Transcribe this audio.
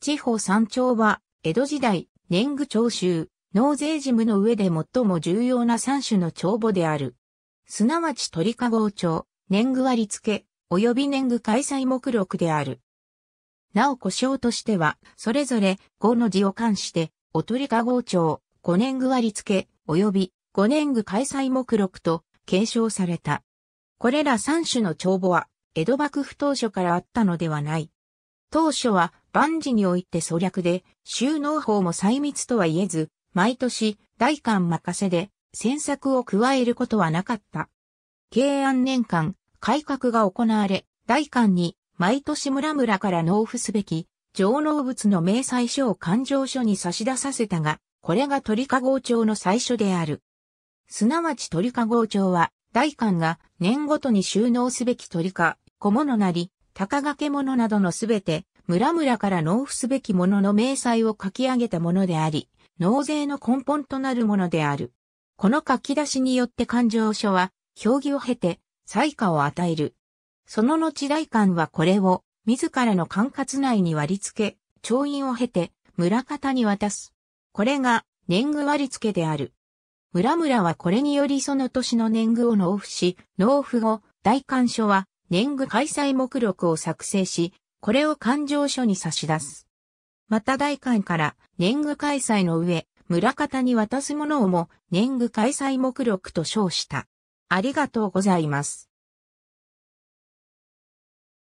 地方山頂は、江戸時代、年貢徴収、納税事務の上で最も重要な三種の帳簿である。すなわち鳥籠ご帳、年貢割付、及び年貢開催目録である。なお故障としては、それぞれ5の字を冠して、お鳥籠ご帳、五年具割付、及び五年具開催目録と継承された。これら三種の帳簿は、江戸幕府当初からあったのではない。当初は万事において粗略で、収納法も細密とは言えず、毎年、大官任せで、戦策を加えることはなかった。慶安年間、改革が行われ、大官に、毎年村々から納付すべき、上納物の明細書を勘定書に差し出させたが、これが鳥籠町の最初である。すなわち鳥籠町は、大官が年ごとに収納すべき鳥か、小物なり、高掛物などのすべて、村々から納付すべきものの明細を書き上げたものであり、納税の根本となるものである。この書き出しによって勘定書は、評議を経て、採価を与える。その後代官はこれを、自らの管轄内に割り付け、調印を経て、村方に渡す。これが、年貢割付である。村々はこれによりその年の年貢を納付し、納付後、大官所は、年貢開催目録を作成し、これを勘定書に差し出す。また代官から年貢開催の上、村方に渡すものをも年貢開催目録と称した。ありがとうございます。